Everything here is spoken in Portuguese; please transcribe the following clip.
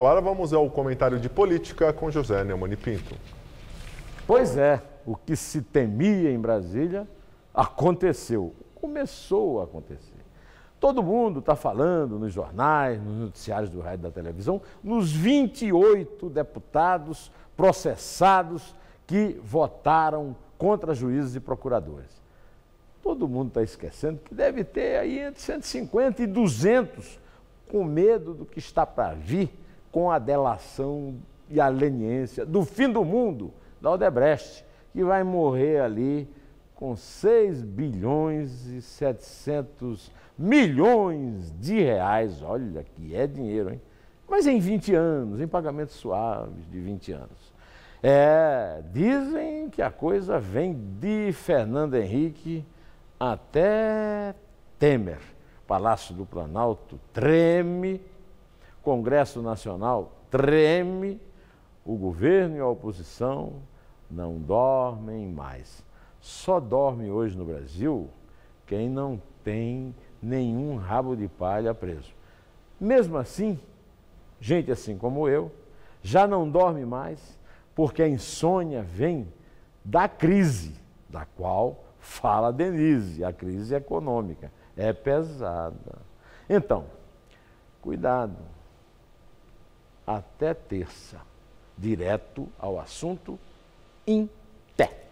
Agora vamos ao comentário de política com José Neumann Pinto. Pois é, o que se temia em Brasília aconteceu, começou a acontecer. Todo mundo está falando nos jornais, nos noticiários do rádio da televisão, nos 28 deputados processados que votaram contra juízes e procuradores. Todo mundo está esquecendo que deve ter aí entre 150 e 200, com medo do que está para vir com a delação e a leniência do fim do mundo da Odebrecht, que vai morrer ali com 6 bilhões e 700 milhões de reais. Olha que é dinheiro, hein? Mas em 20 anos, em pagamentos suaves de 20 anos. É, dizem que a coisa vem de Fernando Henrique até Temer. Palácio do Planalto treme Congresso Nacional treme, o governo e a oposição não dormem mais. Só dorme hoje no Brasil quem não tem nenhum rabo de palha preso. Mesmo assim, gente assim como eu já não dorme mais porque a insônia vem da crise da qual fala Denise, a crise econômica. É pesada. Então, cuidado até terça. Direto ao assunto pé.